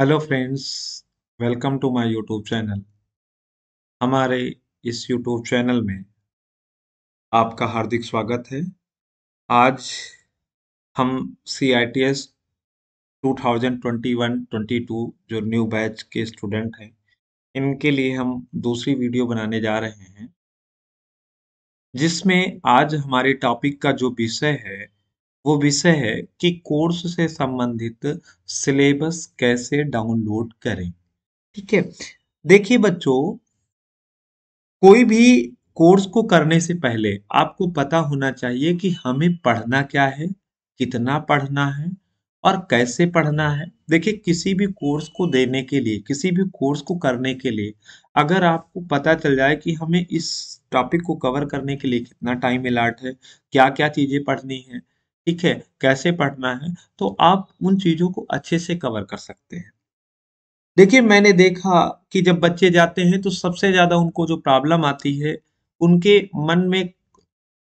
Hello friends welcome to my YouTube channel हमारे इस YouTube channel में आपका हार्दिक स्वागत है आज हम C I T S two thousand twenty one twenty two जो न्यू बैच के स्टूडेंट हैं इनके लिए हम दूसरी वीडियो बनाने जा रहे हैं जिसमें आज हमारे टॉपिक का जो विषय है वो विषय है कि कोर्स से संबंधित सिलेबस कैसे डाउनलोड करें ठीक है देखिए बच्चों कोई भी कोर्स को करने से पहले आपको पता होना चाहिए कि हमें पढ़ना क्या है कितना पढ़ना है और कैसे पढ़ना है देखिए किसी भी कोर्स को देने के लिए किसी भी कोर्स को करने के लिए अगर आपको पता चल जाए कि हमें इस टॉपिक को कवर करने के लिए कितना टाइम अलाट है क्या क्या चीज़ें पढ़नी है ठीक है, कैसे पढ़ना है तो आप उन चीज़ों को अच्छे से कवर कर सकते हैं। देखिए, मैंने देखा कि जब बच्चे जाते हैं तो सबसे ज़्यादा उनको जो प्रॉब्लम आती है, उनके मन में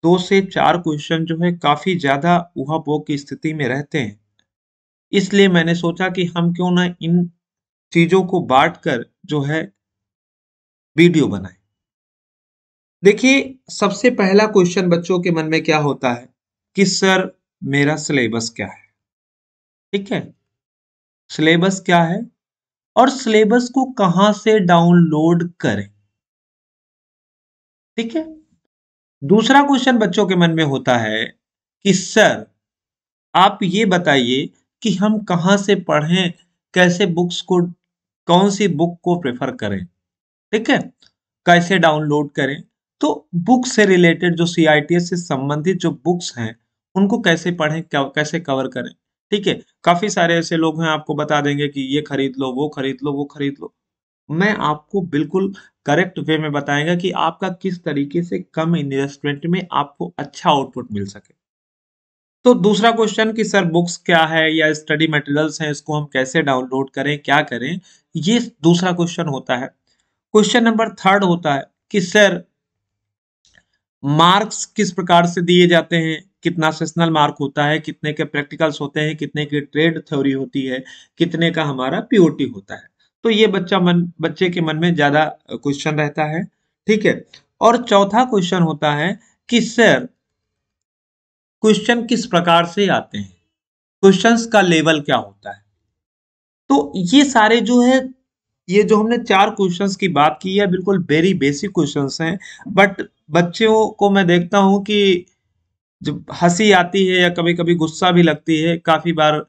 दो से चार क्वेश्चन जो है काफ़ी उहा ऊहा-पोह की स्थिति में रहते हैं। इसलिए मैंने सोचा कि हम क्यों ना इन चीज़ों को बांट कर जो है वीडियो बनाए देखिए, सबसे पहला क्वेश्चन बच्चों के मन में क्या होता है कि सर मेरा सिलेबस क्या है ठीक है सिलेबस क्या है और सिलेबस को कहां से डाउनलोड करें ठीक है दूसरा क्वेश्चन बच्चों के मन में होता है कि सर आप ये बताइए कि हम कहां से पढ़ें कैसे बुक्स को कौन सी बुक को प्रेफर करें ठीक है कैसे डाउनलोड करें तो बुक से रिलेटेड जो सी से संबंधित जो बुक्स हैं उनको कैसे पढ़ें कैसे कवर करें ठीक है काफी सारे ऐसे लोग हैं आपको बता देंगे कि ये खरीद लो वो खरीद लो वो खरीद लो मैं आपको बिल्कुल करेक्ट वे में बताएगा कि आपका किस तरीके से कम इन्वेस्टमेंट में आपको अच्छा आउटपुट मिल सके तो दूसरा क्वेश्चन कि सर बुक्स क्या है या स्टडी मटेरियल्स हैं इसको हम कैसे डाउनलोड करें क्या करें ये दूसरा क्वेश्चन होता है क्वेश्चन नंबर थर्ड होता है कि सर मार्क्स किस प्रकार से दिए जाते हैं कितना सेशनल मार्क होता है कितने के प्रैक्टिकल्स होते हैं कितने की ट्रेड थ्योरी होती है कितने का हमारा पीओटी होता है तो ये बच्चा मन बच्चे के मन में ज्यादा क्वेश्चन रहता है ठीक है और चौथा क्वेश्चन होता है कि सर क्वेश्चन किस प्रकार से आते हैं क्वेश्चंस का लेवल क्या होता है तो ये सारे जो है ये जो हमने चार क्वेश्चंस की बात की है बिल्कुल वेरी बेसिक क्वेश्चंस हैं बट बच्चों को मैं देखता हूं कि जब हंसी आती है या कभी कभी गुस्सा भी लगती है काफी बार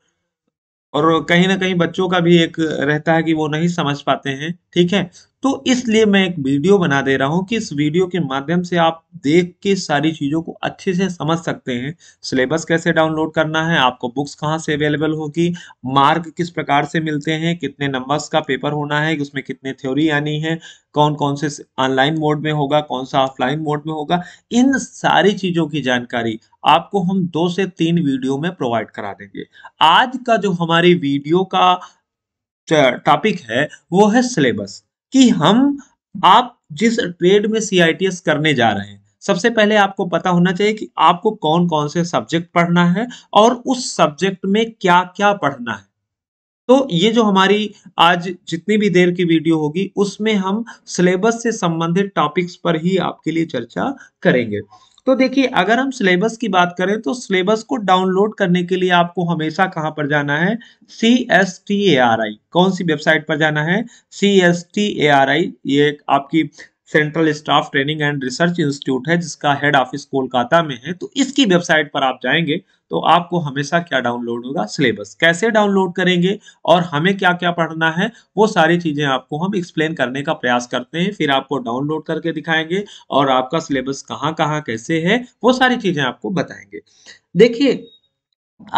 और कहीं ना कहीं बच्चों का भी एक रहता है कि वो नहीं समझ पाते हैं ठीक है तो इसलिए मैं एक वीडियो बना दे रहा हूँ कि इस वीडियो के माध्यम से आप देख के सारी चीज़ों को अच्छे से समझ सकते हैं सिलेबस कैसे डाउनलोड करना है आपको बुक्स कहाँ से अवेलेबल होगी मार्क किस प्रकार से मिलते हैं कितने नंबर्स का पेपर होना है उसमें कितने थ्योरी आनी है कौन कौन से ऑनलाइन मोड में होगा कौन सा ऑफलाइन मोड में होगा इन सारी चीज़ों की जानकारी आपको हम दो से तीन वीडियो में प्रोवाइड करा देंगे आज का जो हमारी वीडियो का टॉपिक है वो है सिलेबस कि हम आप जिस ट्रेड में सी करने जा रहे हैं सबसे पहले आपको पता होना चाहिए कि आपको कौन कौन से सब्जेक्ट पढ़ना है और उस सब्जेक्ट में क्या क्या पढ़ना है तो ये जो हमारी आज जितनी भी देर की वीडियो होगी उसमें हम सिलेबस से संबंधित टॉपिक्स पर ही आपके लिए चर्चा करेंगे तो देखिए अगर हम सिलेबस की बात करें तो सिलेबस को डाउनलोड करने के लिए आपको हमेशा कहाँ पर जाना है C S T A R I कौन सी वेबसाइट पर जाना है C S T A R I ये आपकी central staff training and research institute है जिसका हेड ऑफिस कोलकाता में है तो इसकी वेबसाइट पर आप जाएंगे तो आपको हमेशा क्या डाउनलोड होगा सिलेबस कैसे डाउनलोड करेंगे और हमें क्या क्या पढ़ना है वो सारी चीज़ें आपको हम एक्सप्लेन करने का प्रयास करते हैं फिर आपको डाउनलोड करके दिखाएंगे और आपका सिलेबस कहाँ कहाँ कैसे है वो सारी चीज़ें आपको बताएंगे देखिए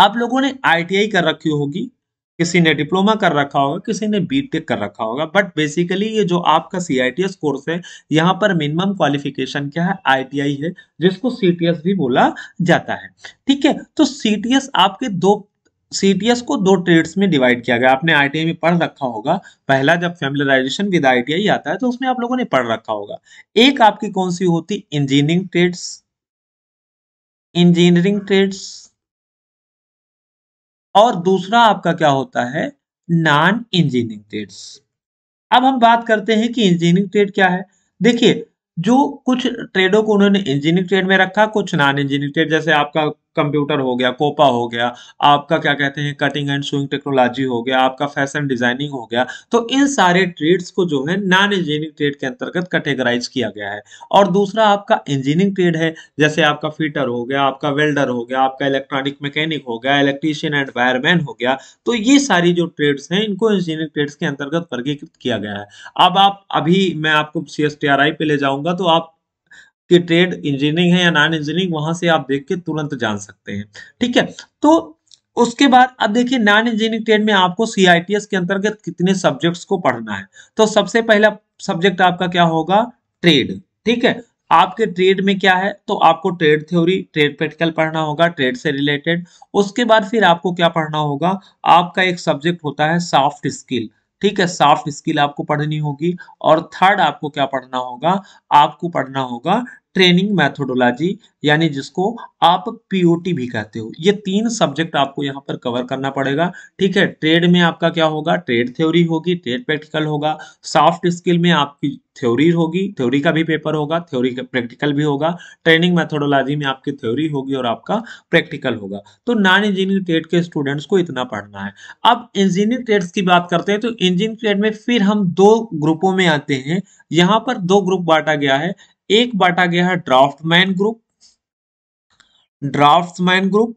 आप लोगों ने आई कर रखी होगी किसी ने डिप्लोमा कर रखा होगा किसी ने बीटेक कर रखा होगा बट बेसिकली ये जो आपका सीआईटीएस कोर्स है यहाँ पर मिनिमम क्वालिफिकेशन क्या है आईटीआई है जिसको सीटीएस भी बोला जाता है ठीक है तो सीटीएस आपके दो सीटीएस को दो ट्रेड्स में डिवाइड किया गया आपने आईटीआई में पढ़ रखा होगा पहला जब फैमिलराइजेशन विद आई आता है तो उसमें आप लोगों ने पढ़ रखा होगा एक आपकी कौन सी होती इंजीनियरिंग ट्रेड्स इंजीनियरिंग ट्रेड्स और दूसरा आपका क्या होता है नॉन इंजीनियरिंग ट्रेड्स अब हम बात करते हैं कि इंजीनियरिंग ट्रेड क्या है देखिए जो कुछ ट्रेडों को उन्होंने इंजीनियरिंग ट्रेड में रखा कुछ नॉन इंजीनियरिंग ट्रेड जैसे आपका कंप्यूटर हो गया कोपा हो गया आपका क्या कहते हैं कटिंग एंड सुइंग टेक्नोलॉजी हो गया आपका फैशन डिजाइनिंग हो गया तो इन सारे ट्रेड्स को जो है नॉन इंजीनियरिंग ट्रेड के अंतर्गत कैटेगराइज किया गया है और दूसरा आपका इंजीनियरिंग ट्रेड है जैसे आपका फिटर हो गया आपका वेल्डर हो गया आपका इलेक्ट्रॉनिक मैकेनिक हो गया इलेक्ट्रीशियन एंड वायरमैन हो गया तो ये सारी जो ट्रेड्स हैं इनको इंजीनियरिंग ट्रेड्स के अंतर्गत वर्गीकृत किया गया है अब आप अभी मैं आपको सी पे ले जाऊंगा तो आप कि ट्रेड इंजीनियरिंग है या नॉन इंजीनियरिंग वहां से आप देख के तुरंत जान सकते हैं ठीक है तो उसके बाद अब देखिए नॉन इंजीनियरिंग ट्रेड में आपको सीआईटीएस के अंतर्गत कितने सब्जेक्ट्स को पढ़ना है तो सबसे पहला सब्जेक्ट आपका क्या होगा ट्रेड ठीक है आपके ट्रेड में क्या है तो आपको ट्रेड थ्योरी ट्रेड प्रैक्टिकल पढ़ना होगा ट्रेड से रिलेटेड उसके बाद फिर आपको क्या पढ़ना होगा आपका एक सब्जेक्ट होता है सॉफ्ट स्किल ठीक है सॉफ्ट स्किल आपको पढ़नी होगी और थर्ड आपको क्या पढ़ना होगा आपको पढ़ना होगा ट्रेनिंग मैथोडोलॉजी यानी जिसको आप पीओटी भी कहते हो ये तीन सब्जेक्ट आपको यहाँ पर कवर करना पड़ेगा ठीक है ट्रेड में आपका क्या होगा ट्रेड थ्योरी होगी ट्रेड प्रैक्टिकल होगा सॉफ्ट स्किल में आपकी थ्योरी होगी थ्योरी का भी पेपर होगा थ्योरी का प्रैक्टिकल भी होगा ट्रेनिंग मैथोडोलॉजी में आपकी थ्योरी होगी और आपका प्रैक्टिकल होगा तो नॉन इंजीनियरिंग ट्रेड के स्टूडेंट्स को इतना पढ़ना है अब इंजीनियरिंग ट्रेड्स की बात करते हैं तो इंजीनियरिंग ट्रेड में फिर हम दो ग्रुपों में आते हैं यहाँ पर दो ग्रुप बांटा गया है एक बांटा गया है draftsman group draftsman group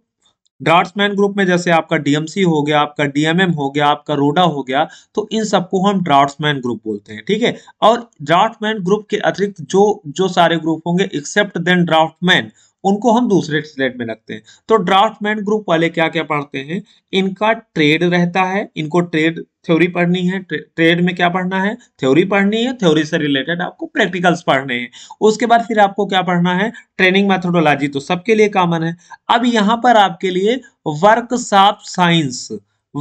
draftsman group में जैसे आपका डीएमसी हो गया आपका डीएमएम हो गया आपका रोडा हो गया तो इन सबको हम ड्राफ्टमैन ग्रुप बोलते हैं ठीक है और ड्राफ्टमैन ग्रुप के अतिरिक्त जो जो सारे ग्रुप होंगे एक्सेप्ट देन ड्राफ्टमैन उनको हम दूसरे स्लेट में रखते हैं तो ड्राफ्टमैन ग्रुप वाले क्या क्या पढ़ते हैं इनका ट्रेड रहता है इनको ट्रेड थ्योरी पढ़नी है ट्रेड में क्या पढ़ना है थ्योरी पढ़नी है थ्योरी से रिलेटेड आपको प्रैक्टिकल्स पढ़ने हैं उसके बाद फिर आपको क्या पढ़ना है ट्रेनिंग मैथोडोलॉजी तो सबके लिए कॉमन है अब यहाँ पर आपके लिए वर्कशॉप साइंस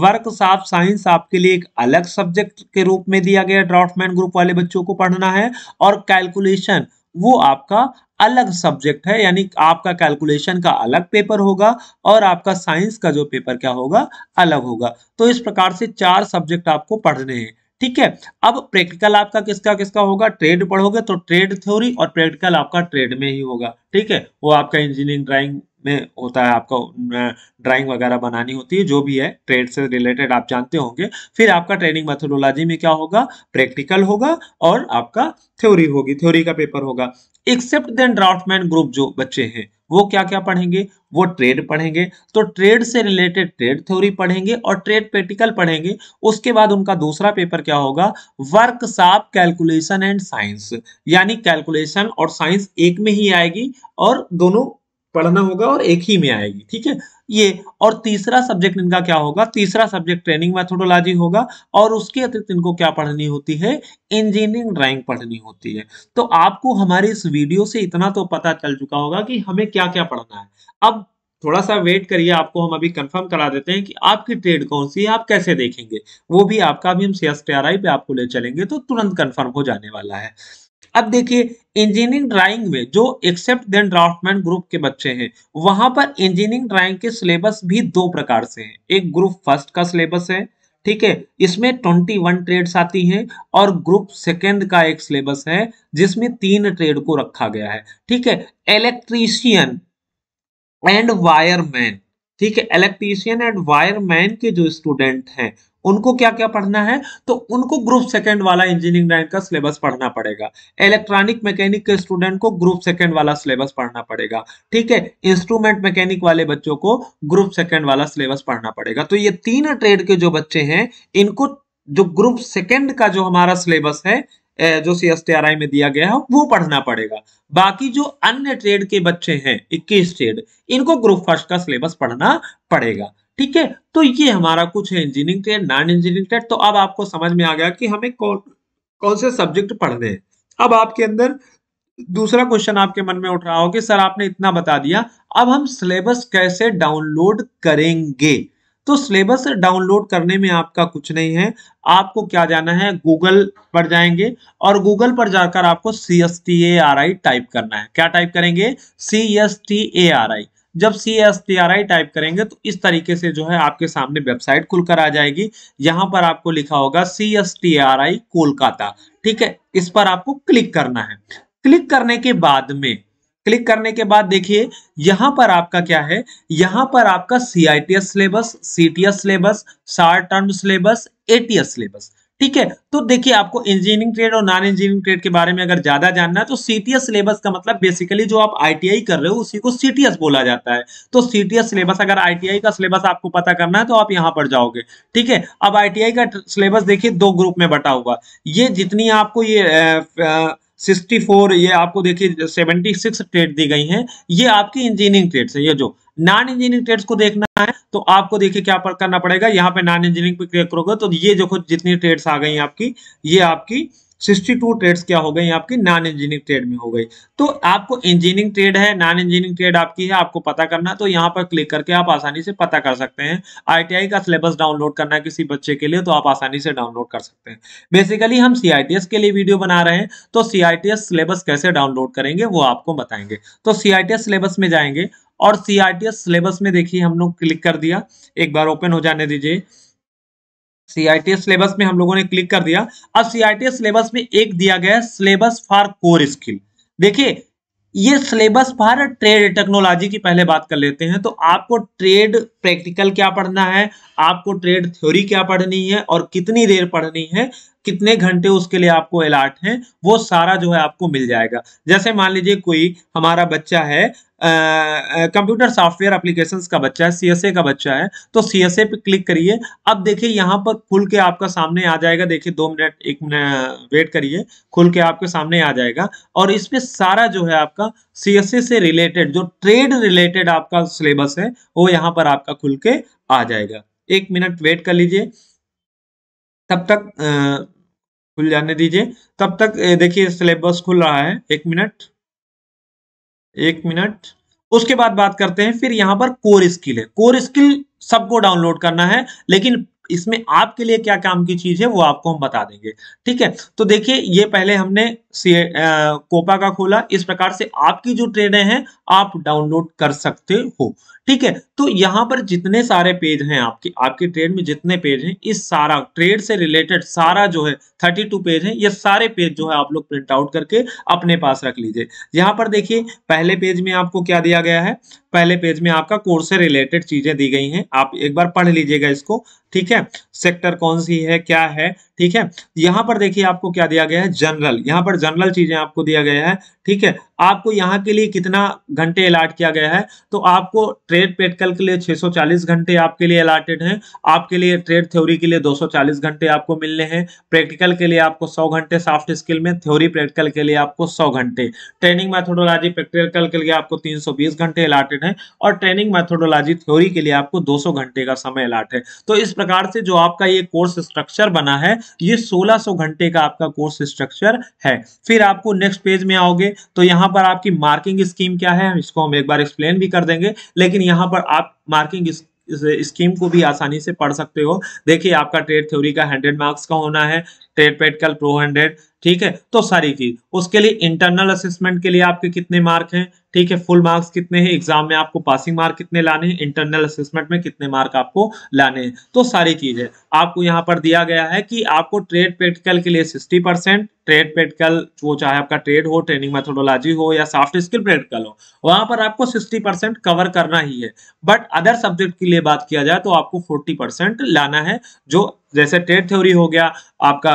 वर्कशॉप साइंस आपके लिए एक अलग सब्जेक्ट के रूप में दिया गया ड्राफ्टमैन ग्रुप वाले बच्चों को पढ़ना है और कैलकुलेशन वो आपका अलग सब्जेक्ट है यानी आपका कैलकुलेशन का अलग पेपर होगा और आपका साइंस का जो पेपर क्या होगा अलग होगा तो इस प्रकार से चार सब्जेक्ट आपको पढ़ने हैं ठीक है अब प्रैक्टिकल आपका किसका किसका होगा ट्रेड पढ़ोगे तो ट्रेड थ्योरी और प्रैक्टिकल आपका ट्रेड में ही होगा ठीक है वो आपका इंजीनियरिंग ड्राइंग में होता है आपका ड्राइंग वगैरह बनानी होती है जो भी है ट्रेड से रिलेटेड आप जानते होंगे फिर आपका ट्रेनिंग मेथोडोलॉजी में क्या होगा प्रैक्टिकल होगा और आपका थ्योरी होगी थ्योरी का पेपर होगा एक्सेप्ट देन ड्राफ्टमैन ग्रुप जो बच्चे हैं वो क्या क्या पढ़ेंगे वो ट्रेड पढ़ेंगे तो ट्रेड से रिलेटेड ट्रेड थ्योरी पढ़ेंगे और ट्रेड प्रैक्टिकल पढ़ेंगे उसके बाद उनका दूसरा पेपर क्या होगा वर्कशॉप कैलकुलेशन एंड साइंस यानी कैलकुलेशन और साइंस एक में ही आएगी और दोनों पढ़ना होगा और एक ही में आएगी ठीक है ये और तीसरा सब्जेक्ट इनका क्या होगा तीसरा सब्जेक्ट ट्रेनिंग मैथोडोलॉजी होगा और उसके अतिरिक्त इनको क्या पढ़नी होती है इंजीनियरिंग ड्राइंग पढ़नी होती है तो आपको हमारे इस वीडियो से इतना तो पता चल चुका होगा कि हमें क्या क्या पढ़ना है अब थोड़ा सा वेट करिए आपको हम अभी कंफर्म करा देते हैं कि आपकी ट्रेड कौन सी है आप कैसे देखेंगे वो भी आपका भी हम सी एस पे आपको ले चलेंगे तो तुरंत कंफर्म हो जाने वाला है अब देखिए इंजीनियरिंग ड्राइंग में जो एक्सेप्ट देन ड्राफ्टमैन ग्रुप के बच्चे हैं वहां पर इंजीनियरिंग ड्राइंग के सिलेबस भी दो प्रकार से हैं एक ग्रुप फर्स्ट का सिलेबस है ठीक है इसमें ट्वेंटी वन ट्रेड्स आती हैं और ग्रुप सेकेंड का एक सिलेबस है जिसमें तीन ट्रेड को रखा गया है ठीक है इलेक्ट्रीशियन एंड वायरमैन ठीक है इलेक्ट्रीशियन एंड वायरमैन के जो स्टूडेंट हैं उनको क्या क्या पढ़ना है तो उनको ग्रुप सेकंड वाला इंजीनियरिंग लाइन का सिलेबस पढ़ना पड़ेगा इलेक्ट्रॉनिक मैकेनिक के स्टूडेंट को ग्रुप सेकंड वाला सिलेबस पढ़ना पड़ेगा ठीक है इंस्ट्रूमेंट मैकेनिक वाले बच्चों को ग्रुप सेकंड वाला सिलेबस पढ़ना पड़ेगा तो ये तीन ट्रेड के जो बच्चे हैं इनको जो ग्रुप सेकेंड का जो हमारा सिलेबस है जो सी एस में दिया गया है वो पढ़ना पड़ेगा बाकी जो अन्य ट्रेड के बच्चे हैं इक्कीस ट्रेड इनको ग्रुप फर्स्ट का सिलेबस पढ़ना पड़ेगा ठीक है तो ये हमारा कुछ है engineering trade non engineering trade तो अब आपको समझ में आ गया कि हमें कौन कौन से सब्जेक्ट पढ़ने हैं अब आपके अंदर दूसरा क्वेश्चन आपके मन में उठ रहा हो कि सर आपने इतना बता दिया अब हम सिलेबस कैसे डाउनलोड करेंगे तो सिलेबस डाउनलोड करने में आपका कुछ नहीं है आपको क्या जाना है गूगल पर जाएंगे और गूगल पर जाकर आपको C S T A R I type करना है क्या टाइप करेंगे C S T A R I जब C S T R I type करेंगे तो इस तरीके से जो है आपके सामने वेबसाइट खुलकर आ जाएगी यहां पर आपको लिखा होगा C S T R I Kolkata ठीक है इस पर आपको क्लिक करना है क्लिक करने के बाद में क्लिक करने के बाद देखिए यहां पर आपका क्या है यहां पर आपका C I T S syllabus C T S syllabus short term syllabus A T S syllabus ठीक है तो देखिए आपको इंजीनियरिंग ट्रेड और नॉन इंजीनियरिंग ट्रेड के बारे में अगर ज्यादा जानना है तो सीटीएस सिलेबस का मतलब बेसिकली जो आप आईटीआई कर रहे हो उसी को सीटीएस बोला जाता है तो सीटीएस सिलेबस अगर आईटीआई का सिलेबस आपको पता करना है तो आप यहां पर जाओगे ठीक है अब आईटीआई का सिलेबस देखिए दो ग्रुप में बटा हुआ ये जितनी आपको ये 64 ये आपको देखिए 76 ट्रेड दी गई हैं ये आपकी इंजीनियरिंग ट्रेड्स है ये जो नॉन इंजीनियरिंग ट्रेड्स को देखना है तो आपको देखिए क्या पर करना पड़ेगा यहाँ पे नॉन इंजीनियरिंग पे क्लिक करोगे तो ये देखो जितनी ट्रेड्स आ गई आपकी ये आपकी सिक्सटी टू ट्रेड्स क्या हो गई आपकी नॉन इंजीनियरिंग ट्रेड में हो गई तो आपको इंजीनियरिंग ट्रेड है नॉन इंजीनियरिंग ट्रेड आपकी है आपको पता करना तो यहाँ पर क्लिक करके आप आसानी से पता कर सकते हैं आईटीआई का सिलेबस डाउनलोड करना है किसी बच्चे के लिए तो आप आसानी से डाउनलोड कर सकते हैं बेसिकली हम सीआईटीएस के लिए वीडियो बना रहे हैं तो सीआईटीएस सिलेबस कैसे डाउनलोड करेंगे वो आपको बताएंगे तो सीआईटीएस सिलेबस में जाएंगे और सीआरटीएस सिलेबस में देखिए हम लोग क्लिक कर दिया एक बार ओपन हो जाने दीजिए सीआईटीएस सिलेबस में हम लोगों ने क्लिक कर दिया अब सीआईटीएस सिलेबस में एक दिया गया है सिलेबस फॉर कोर स्किल देखिए ये सिलेबस फॉर ट्रेड टेक्नोलॉजी की पहले बात कर लेते हैं तो आपको ट्रेड प्रैक्टिकल क्या पढ़ना है आपको ट्रेड थ्योरी क्या पढ़नी है और कितनी देर पढ़नी है कितने घंटे उसके लिए आपको अलाट हैं वो सारा जो है आपको मिल जाएगा जैसे मान लीजिए कोई हमारा बच्चा है कंप्यूटर सॉफ्टवेयर एप्लीकेशंस का बच्चा है सीएसए का बच्चा है तो सीएसए पे क्लिक करिए अब देखिए यहाँ पर खुल के आपका सामने आ जाएगा देखिए दो मिनट एक मिनट वेट करिए खुल के आपके सामने आ जाएगा और इस सारा जो है आपका सीएससी e से रिलेटेड जो ट्रेड रिलेटेड आपका सिलेबस है वो यहाँ पर आपका खुल के आ जाएगा एक मिनट वेट कर लीजिए तब तक आ, खुल जाने दीजिए तब तक देखिए सिलेबस खुल रहा है एक मिनट एक मिनट उसके बाद बात करते हैं फिर यहाँ पर कोर स्किल है कोर स्किल सबको डाउनलोड करना है लेकिन इसमें आपके लिए क्या काम की चीज है वो आपको हम बता देंगे ठीक है तो देखिए ये पहले हमने कोपा का खोला इस प्रकार से आपकी जो ट्रेडें हैं आप डाउनलोड कर सकते हो ठीक है तो यहाँ पर जितने सारे पेज हैं आपके आपके ट्रेड में जितने पेज हैं इस सारा ट्रेड से रिलेटेड सारा जो है 32 पेज हैं ये सारे पेज जो है आप लोग प्रिंट आउट करके अपने पास रख लीजिए यहाँ पर देखिए पहले पेज में आपको क्या दिया गया है पहले पेज में आपका कोर्स से रिलेटेड चीजें दी गई हैं आप एक बार पढ़ लीजिएगा इसको ठीक है सेक्टर कौन सी है क्या है ठीक है यहां पर देखिए आपको क्या दिया गया है जनरल यहां पर जनरल चीजें आपको दिया गया है ठीक है आपको यहाँ के लिए कितना घंटे अलाट किया गया है तो आपको ट्रेड प्रैक्टिकल के लिए 640 घंटे आपके लिए अलाटेड हैं आपके लिए ट्रेड थ्योरी के लिए 240 घंटे आपको मिलने हैं प्रैक्टिकल के लिए आपको 100 घंटे सॉफ्ट स्किल में थ्योरी प्रैक्टिकल के लिए आपको 100 घंटे ट्रेनिंग मैथोडोलॉजी प्रैक्टिकल के लिए आपको तीन घंटे अलाटेड है और ट्रेनिंग मैथोडोलॉजी थ्योरी के लिए आपको दो घंटे का समय अलाट है तो इस प्रकार से जो आपका ये कोर्स स्ट्रक्चर बना है ये सोलह घंटे का आपका कोर्स स्ट्रक्चर है फिर आपको नेक्स्ट पेज में आओगे तो यहाँ पर आपकी मार्किंग स्कीम क्या है इसको हम एक बार एक्सप्लेन भी कर देंगे लेकिन यहाँ पर आप मार्किंग स्कीम को भी आसानी से पढ़ सकते हो देखिए आपका ट्रेड थ्योरी का हंड्रेड मार्क्स का होना है ट्रेड प्रैक्टिकल प्रो हंड्रेड ठीक है तो सारी चीज उसके लिए इंटरनल असेसमेंट के लिए आपके कितने मार्क हैं ठीक है फुल मार्क्स कितने हैं एग्जाम में आपको पासिंग मार्क कितने लाने हैं इंटरनल असेसमेंट में कितने मार्क आपको लाने हैं तो सारी चीजें आपको यहाँ पर दिया गया है कि आपको ट्रेड प्रैक्टिकल के लिए सिक्सटी परसेंट ट्रेड प्रैक्टिकल वो चाहे आपका ट्रेड हो ट्रेनिंग मेथोडोलॉजी हो या सॉफ्ट स्किल प्रैक्टिकल हो वहां पर आपको सिक्सटी परसेंट कवर करना ही है बट अदर सब्जेक्ट के लिए बात किया जाए तो आपको फोर्टी परसेंट लाना है जो जैसे ट्रेड थ्योरी हो गया आपका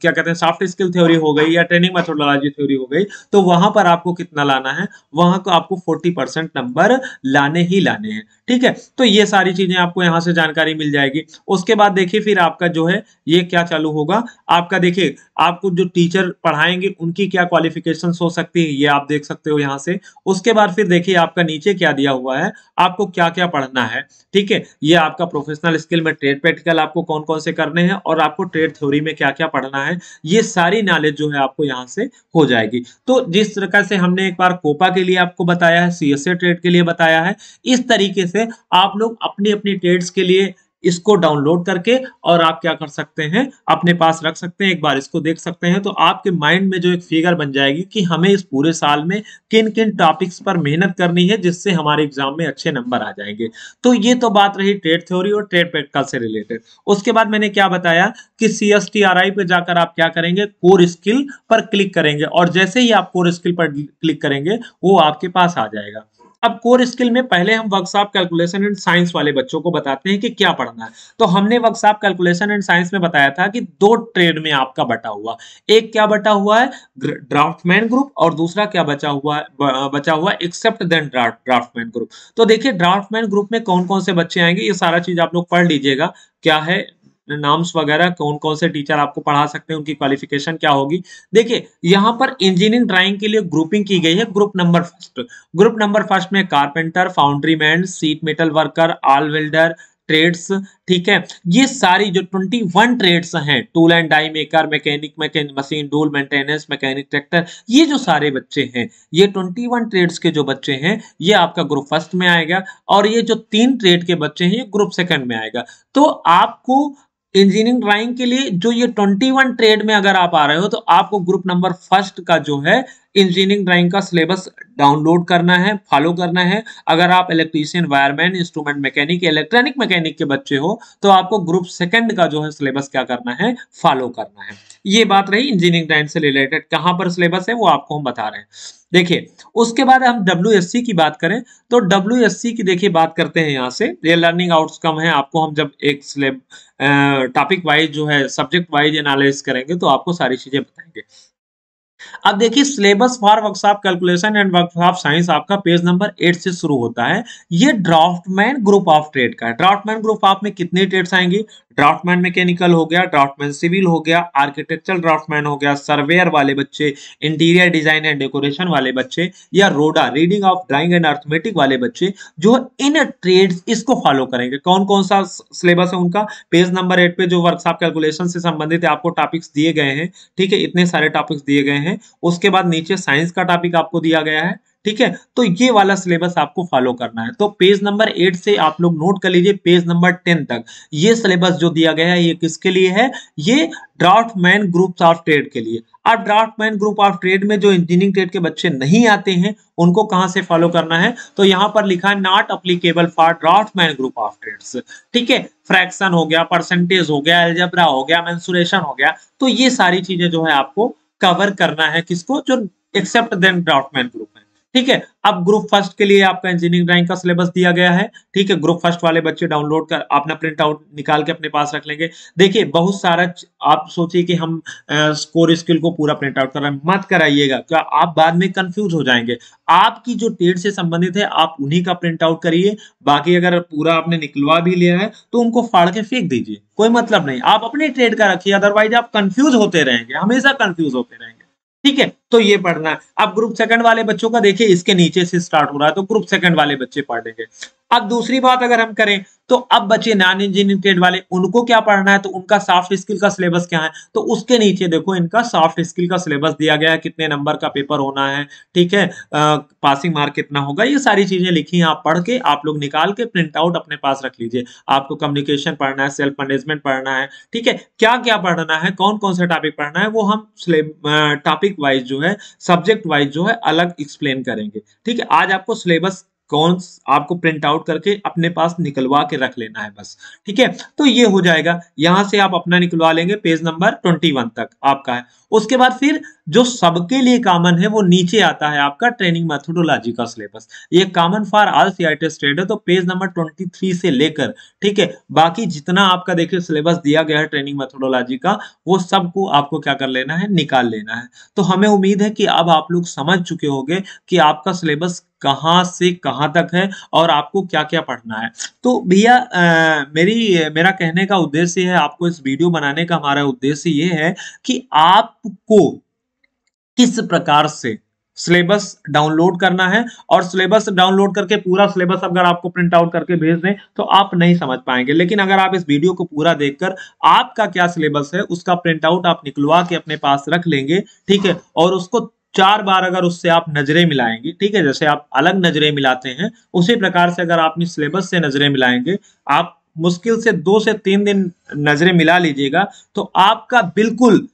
क्या कहते हैं सॉफ्ट स्किल थ्योरी हो गई या ट्रेनिंग मेथोडोलॉजी थ्योरी हो गई तो वहां पर आपको कितना लाना है वहां ग्राहक तो आपको फोर्टी परसेंट नंबर लाने ही लाने हैं ठीक है तो ये सारी चीजें आपको यहां से जानकारी मिल जाएगी उसके बाद देखिए फिर आपका जो है ये क्या चालू होगा आपका देखिए आपको जो टीचर पढ़ाएंगे उनकी क्या क्वालिफिकेशन हो सकती है ये आप देख सकते हो यहाँ से उसके बाद फिर देखिए आपका नीचे क्या दिया हुआ है आपको क्या क्या पढ़ना है ठीक है ये आपका प्रोफेशनल स्किल में ट्रेड प्रैक्टिकल आपको कौन कौन से करने हैं और आपको ट्रेड थ्योरी में क्या क्या पढ़ना है ये सारी नॉलेज जो है आपको यहाँ से हो जाएगी तो जिस प्रकार से हमने एक बार कोपा के लिए आप आपको बताया है सी ट्रेड के लिए बताया है इस तरीके से आप लोग अपनी अपनी ट्रेड्स के लिए इसको डाउनलोड करके और आप क्या कर सकते हैं अपने पास रख सकते हैं एक बार इसको देख सकते हैं तो आपके माइंड में जो एक फिगर बन जाएगी कि हमें इस पूरे साल में किन किन टॉपिक्स पर मेहनत करनी है जिससे हमारे एग्जाम में अच्छे नंबर आ जाएंगे तो ये तो बात रही ट्रेड थ्योरी और ट्रेड प्रैक्टिकल से रिलेटेड उसके बाद मैंने क्या बताया कि C S T R I पर जाकर आप क्या करेंगे कोर स्किल पर क्लिक करेंगे और जैसे ही आप कोर स्किल पर क्लिक करेंगे वो आपके पास आ जाएगा अब कोर स्किल में पहले हम वर्कशॉप कैलकुलेशन एंड साइंस वाले बच्चों को बताते हैं कि क्या पढ़ना है तो हमने वर्कशॉप कैलकुलेशन एंड साइंस में बताया था कि दो ट्रेड में आपका बटा हुआ एक क्या बटा हुआ है ड्राफ्टमैन ग्रुप और दूसरा क्या बचा हुआ है बचा हुआ एक्सेप्ट देन ड्राफ्टमैन ग्रुप तो देखिये ड्राफ्टमैन ग्रुप में कौन कौन से बच्चे आएंगे ये सारा चीज आप लोग पढ़ लीजिएगा क्या है नाम्स वगैरह कौन कौन से टीचर आपको पढ़ा सकते हैं उनकी क्वालिफिकेशन क्या होगी देखिए यहाँ पर इंजीनियरिंग ड्राइंग के लिए ग्रुपिंग की गई है group number first group number first में carpenter foundry man sheet metal worker all welder trades ठीक है ये सारी जो 21 ट्रेड्स हैं tool and die maker mechanic machine tool maintenance mechanic tractor ये जो सारे बच्चे हैं ये 21 ट्रेड्स के जो बच्चे हैं ये आपका ग्रुप फर्स्ट में आएगा और ये जो तीन ट्रेड के बच्चे हैं ये ग्रुप सेकंड में आएगा तो आपको इंजीनियरिंग ड्राइंग के लिए जो ये 21 ट्रेड में अगर आप आ रहे हो तो आपको ग्रुप नंबर फर्स्ट का जो है इंजीनियरिंग ड्राइंग का सिलेबस डाउनलोड करना है फॉलो करना है अगर आप electrician wireman instrument mechanic electronic mechanic के बच्चे हो तो आपको ग्रुप सेकंड का जो है सिलेबस क्या करना है फॉलो करना है ये बात रही इंजीनियरिंग ड्राइंग से रिलेटेड कहाँ पर सिलेबस है वो आपको हम बता रहे हैं देखिए उसके बाद हम डब्ल्यू की बात करें तो डब्ल्यू की देखिए बात करते हैं यहाँ से ये लर्निंग आउट्स कम है आपको हम जब एक स्लेब टॉपिक वाइज जो है सब्जेक्ट वाइज एनालिस करेंगे तो आपको सारी चीजें बताएंगे अब देखिए syllabus for workshop calculation and workshop science आपका पेज नंबर एट से शुरू होता है ये ड्राफ्टमैन ग्रुप ऑफ ट्रेड का है ड्राफ्टमैन ग्रुप ऑफ में कितने ट्रेड्स आएंगे ड्राफ्टमैन मैकेनिकल हो गया ड्राफ्टमैन सिविल हो गया आर्किटेक्चर ड्राफ्टमैन हो गया सर्वेयर वाले बच्चे इंटीरियर डिजाइन एंड डेकोरेशन वाले बच्चे या रोडा reading of drawing and arithmetic वाले बच्चे जो इन ट्रेड इसको फॉलो करेंगे कौन कौन सा सिलेबस है उनका पेज नंबर एट पे जो वर्कशॉप कैलकुलेशन से संबंधित आपको टॉपिक्स दिए गए हैं ठीक है इतने सारे टॉपिक्स दिए गए हैं उसके बाद नीचे साइंस का टॉपिक आपको दिया गया है ठीक है तो ये वाला सिलेबस आपको फॉलो करना है तो पेज नंबर एट से आप लोग नोट कर लीजिए पेज नंबर टेन तक ये सिलेबस जो दिया गया है ये किसके लिए है ये draftsman group of trade के लिए अब draftsman group of trade में जो इंजीनियरिंग ट्रेड के बच्चे नहीं आते हैं उनको कहां से फॉलो करना है तो यहां पर लिखा है not applicable for draftsman group of trade ठीक है फ्रैक्शन हो गया परसेंटेज हो गया एल्जरा हो गया मैंसुरेशन हो गया तो ये सारी चीजें जो है आपको कवर करना है किसको जो except then draftsman group है ठीक है अब ग्रुप फर्स्ट के लिए आपका इंजीनियरिंग ड्राइंग का सिलेबस दिया गया है ठीक है ग्रुप फर्स्ट वाले बच्चे डाउनलोड कर अपना प्रिंट आउट निकाल के अपने पास रख लेंगे देखिए बहुत सारा आप सोचिए कि हम स्कोर स्किल को पूरा प्रिंट आउट कर रहे हैं मत कराइएगा क्या आप बाद में कंफ्यूज हो जाएंगे आपकी जो टेट से संबंधित है आप उन्हीं का प्रिंट आउट करिए बाकी अगर पूरा आपने निकलवा भी लिया है तो उनको फाड़ के फेंक दीजिए कोई मतलब नहीं आप अपने ट्रेड का रखिए अदरवाइज आप कंफ्यूज होते रहेंगे हमेशा कंफ्यूज होते रहेंगे ठीक है तो ये पढ़ना है अब ग्रुप सेकंड वाले बच्चों का देखिए इसके नीचे से स्टार्ट हो रहा है तो ग्रुप सेकंड वाले बच्चे पढ़ेंगे अब दूसरी बात अगर हम करें तो अब बचे नॉन इंजीनियरिंग ट्रेड वाले उनको क्या पढ़ना है तो उनका सॉफ्ट स्किल का सिलेबस क्या है तो उसके नीचे देखो इनका सॉफ्ट स्किल का सिलेबस दिया गया है कितने नंबर का पेपर होना है ठीक है आ, पासिंग मार्क कितना होगा ये सारी चीजें लिखी आप पढ़ के आप लोग निकाल के प्रिंट आउट अपने पास रख लीजिए आपको कम्युनिकेशन पढ़ना है सेल्फ मैनेजमेंट पढ़ना है ठीक है क्या क्या पढ़ना है कौन कौन सा टॉपिक पढ़ना है वो हम टॉपिक वाइज जो है सब्जेक्ट वाइज जो है अलग एक्सप्लेन करेंगे ठीक है आज आपको सिलेबस कौन आपको प्रिंट आउट करके अपने पास निकलवा के रख लेना है बस ठीक है तो ये हो जाएगा यहाँ से आप अपना निकलवा लेंगे पेज नंबर ट्वेंटी वन तक आपका है उसके बाद फिर जो सबके लिए कॉमन है वो नीचे आता है आपका ट्रेनिंग मैथोडोलॉजी का सिलेबस ये common for all C I trade है तो पेज नंबर ट्वेंटी थ्री से लेकर ठीक है बाकी जितना आपका देखिए सिलेबस दिया गया है ट्रेनिंग मैथोडोलॉजी का वो सबको आपको क्या कर लेना है निकाल लेना है तो हमें उम्मीद है कि अब आप लोग समझ चुके होंगे कि आपका सिलेबस कहाँ से कहाँ तक है और आपको क्या क्या पढ़ना है तो भैया मेरी मेरा कहने का उद्देश्य है आपको इस वीडियो बनाने का हमारा उद्देश्य ये है कि आपको किस प्रकार से सिलेबस डाउनलोड करना है और सिलेबस डाउनलोड करके पूरा सिलेबस अगर आपको प्रिंट आउट करके भेज दें तो आप नहीं समझ पाएंगे लेकिन अगर आप इस वीडियो को पूरा देखकर आपका क्या सिलेबस है उसका प्रिंट आउट आप निकलवा के अपने पास रख लेंगे ठीक है और उसको चार बार अगर उससे आप नजरें मिलाएंगे ठीक है जैसे आप अलग नजरें मिलाते हैं उसी प्रकार से अगर आप अपनी सिलेबस से नजरें मिलाएंगे आप मुश्किल से दो से तीन दिन नजरें मिला लीजिएगा तो आपका बिल्कुल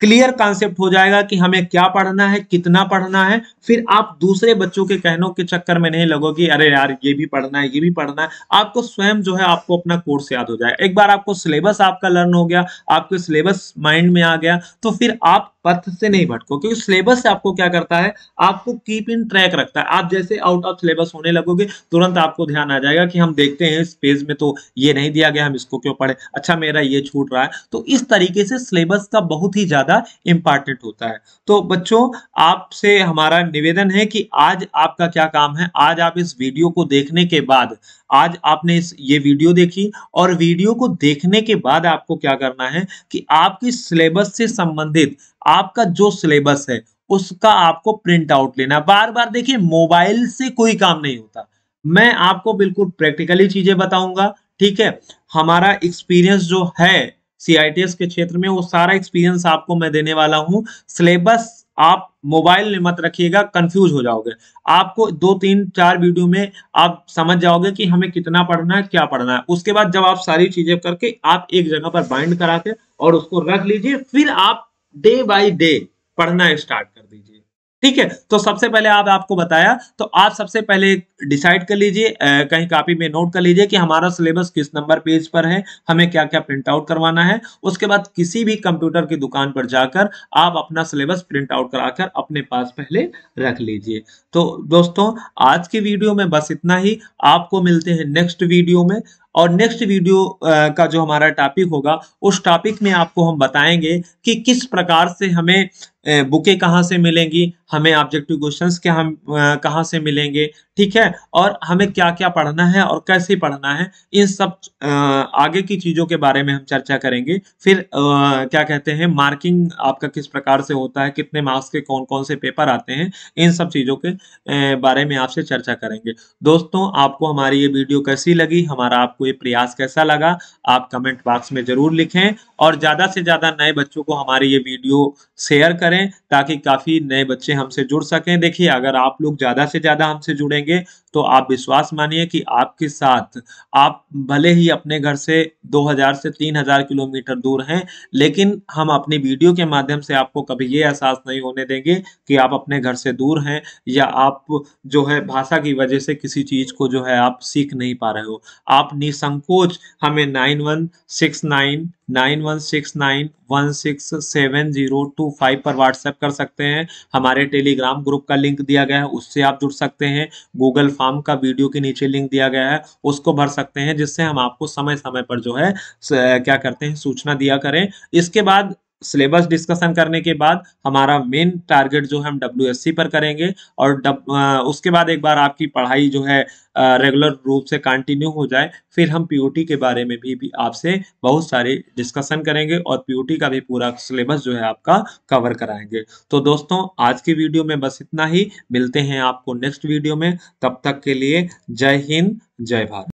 क्लियर कॉन्सेप्ट हो जाएगा कि हमें क्या पढ़ना है कितना पढ़ना है फिर आप दूसरे बच्चों के कहनों के चक्कर में नहीं लगोगे अरे यार ये भी पढ़ना है ये भी पढ़ना है आपको स्वयं जो है आपको अपना कोर्स याद हो जाएगा एक बार आपको सिलेबस आपका लर्न हो गया आपके सिलेबस माइंड में आ गया तो फिर आप पथ से नहीं भटको क्योंकि सिलेबस से आपको क्या करता है आपको कीप इन ट्रैक रखता है आप जैसे आउट ऑफ सिलेबस होने लगोगे तुरंत आपको ध्यान आ जाएगा कि हम देखते हैं इस पेज में तो ये नहीं दिया गया हम इसको क्यों पढ़े अच्छा मेरा ये छूट रहा है तो इस तरीके से सिलेबस का बहुत ही ज्यादा इंपॉर्टेंट होता है तो बच्चों आपसे हमारा निवेदन है कि आज आपका क्या काम है आज आप इस वीडियो को देखने के बाद आज आपने इस ये वीडियो देखी और वीडियो को देखने के बाद आपको क्या करना है कि आपकी सिलेबस से संबंधित आपका जो सिलेबस है उसका आपको प्रिंट आउट लेना बार बार देखिए मोबाइल से कोई काम नहीं होता मैं आपको बिल्कुल प्रैक्टिकली चीजें बताऊंगा ठीक है हमारा एक्सपीरियंस जो है सीआईटीएस के क्षेत्र में वो सारा एक्सपीरियंस आपको मैं देने वाला हूँ सिलेबस आप मोबाइल में मत रखिएगा कंफ्यूज हो जाओगे आपको दो तीन चार वीडियो में आप समझ जाओगे कि हमें कितना पढ़ना है क्या पढ़ना है उसके बाद जब आप सारी चीजें करके आप एक जगह पर बाइंड करा के और उसको रख लीजिए फिर आप डे बाय डे पढ़ना स्टार्ट कर दीजिए ठीक है तो सबसे पहले आप आपको बताया तो आप सबसे पहले डिसाइड कर लीजिए कहीं कॉपी में नोट कर लीजिए कि हमारा सिलेबस किस नंबर पेज पर है हमें क्या क्या प्रिंट आउट करवाना है उसके बाद किसी भी कंप्यूटर की दुकान पर जाकर आप अपना सिलेबस प्रिंट आउट कराकर अपने पास पहले रख लीजिए तो दोस्तों आज की वीडियो में बस इतना ही आपको मिलते हैं नेक्स्ट वीडियो में और नेक्स्ट वीडियो का जो हमारा टॉपिक होगा उस टॉपिक में आपको हम बताएंगे कि किस प्रकार से हमें बुकें कहाँ से मिलेंगी हमें ऑब्जेक्टिव क्वेश्चंस के हम कहाँ से मिलेंगे ठीक है और हमें क्या क्या पढ़ना है और कैसे पढ़ना है इन सब आगे की चीज़ों के बारे में हम चर्चा करेंगे फिर क्या कहते हैं मार्किंग आपका किस प्रकार से होता है कितने मार्क्स के कौन कौन से पेपर आते हैं इन सब चीज़ों के बारे में आपसे चर्चा करेंगे दोस्तों आपको हमारी ये वीडियो कैसी लगी हमारा आप आपको ये प्रयास कैसा लगा आप कमेंट बॉक्स में जरूर लिखें और ज़्यादा से ज़्यादा नए बच्चों को हमारे ये वीडियो शेयर करें ताकि काफ़ी नए बच्चे हमसे जुड़ सकें देखिए अगर आप लोग ज़्यादा से ज़्यादा हमसे जुड़ेंगे तो आप विश्वास मानिए कि आपके साथ आप भले ही अपने घर से 2000 से 3000 किलोमीटर दूर हैं लेकिन हम अपनी वीडियो के माध्यम से आपको कभी ये एहसास नहीं होने देंगे कि आप अपने घर से दूर हैं या आप जो है भाषा की वजह से किसी चीज़ को जो है आप सीख नहीं पा रहे हो आप निसंकोच हमें nine one six nine 9169167025 zero two five पर व्हाट्सएप कर सकते हैं हमारे टेलीग्राम ग्रुप का लिंक दिया गया है उससे आप जुड़ सकते हैं गूगल फॉर्म का वीडियो के नीचे लिंक दिया गया है उसको भर सकते हैं जिससे हम आपको समय समय पर जो है क्या करते हैं सूचना दिया करें इसके बाद सिलेबस डिस्कशन करने के बाद हमारा मेन टारगेट जो है हम डब्ल्यू पर करेंगे और डब, आ, उसके बाद एक बार आपकी पढ़ाई जो है रेगुलर रूप से कंटिन्यू हो जाए फिर हम पी के बारे में भी, भी आपसे बहुत सारे डिस्कशन करेंगे और पी का भी पूरा सिलेबस जो है आपका कवर कराएंगे तो दोस्तों आज की वीडियो में बस इतना ही मिलते हैं आपको नेक्स्ट वीडियो में तब तक के लिए जय हिंद जय भारत